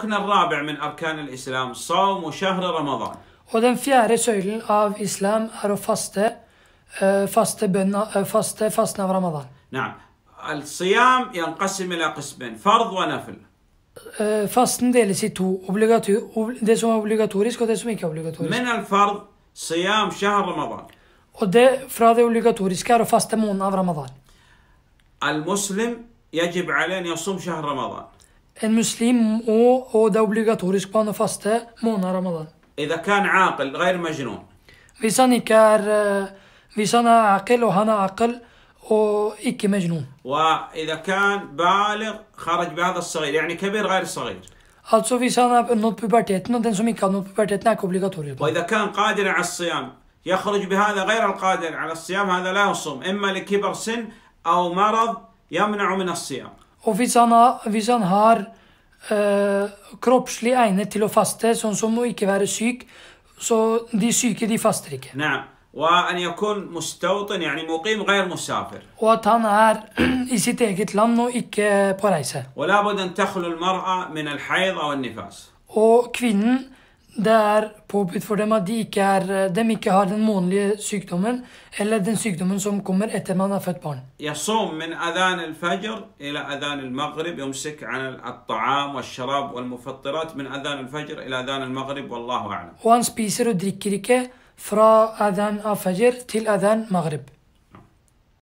ركن الرابع من أركان الإسلام صوم شهر رمضان Og den fjerde søylen av islam er å faste, faste, bønna, faste fasten av ramadan. نعم الصيام ينقسم إلى قسمين فرض ونفل Fasten deles i to, det som er obligatorisk og det som ikke er obligatorisk. من الفرض صيام شهر رمضان Og det fra det obligatoriske er å faste måneden av ramadan. المسلم يجب عليه أن يصوم شهر رمضان En muslim må, og det er obligatorisk på han å faste måneden ramadan. Hvis han ikke er eh, Hvis han er akil, og han er akil og ikke mejnun. وإذا كان بالغ خرج بهذا الصغير يعني كبير غير صغير Altså hvis han har nådd puberteten, og den som ikke har nådd puberteten, er ikke obligatorisk. på. وإذا كان قادرا على الصيام يخرج بهذا غير القادر على الصيام هذا لا يصوم إما لكبر سن أو مرض يمنع من الصيام Og hvis han har, hvis han har Eh, kroppslig egnet til å faste, sånn som å ikke være syk. Så de syke, de faster ikke. Og at han er i sitt eget land og ikke på reise. Og kvinnen Det er påbudt for dem at de ikke, er, de ikke, har den månedlige sykdommen eller den sykdommen som kommer etter man har født barn. يصوم من أذان الفجر إلى أذان المغرب يمسك عن الطعام والشراب والمفطرات من أذان الفجر إلى أذان المغرب والله أعلم. وان spiser og drikker ikke fra adhan al-fajr til أذان maghrib.